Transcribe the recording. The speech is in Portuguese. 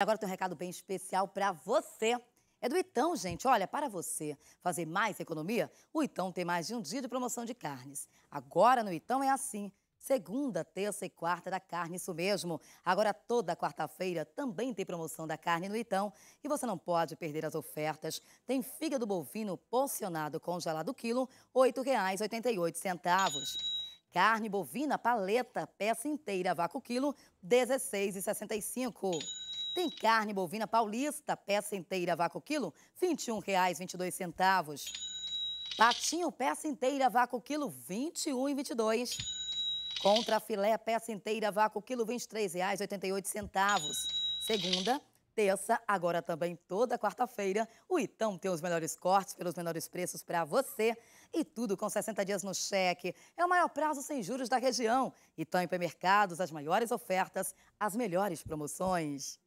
Agora tem um recado bem especial para você. É do Itão, gente. Olha, para você fazer mais economia, o Itão tem mais de um dia de promoção de carnes. Agora no Itão é assim. Segunda, terça e quarta da carne, isso mesmo. Agora toda quarta-feira também tem promoção da carne no Itão e você não pode perder as ofertas. Tem fígado bovino porcionado congelado quilo, R$ 8,88. Carne bovina paleta, peça inteira, vácuo quilo, R$ 16,65. Tem carne bovina paulista, peça inteira, vaco quilo, R$ 21,22. Patinho, peça inteira, vaco quilo, R$ 21,22. Contra filé, peça inteira, vaco quilo, R$ 23,88. Segunda, terça, agora também toda quarta-feira, o Itão tem os melhores cortes pelos menores preços para você e tudo com 60 dias no cheque. É o maior prazo sem juros da região. Itão Hipermercados, as maiores ofertas, as melhores promoções.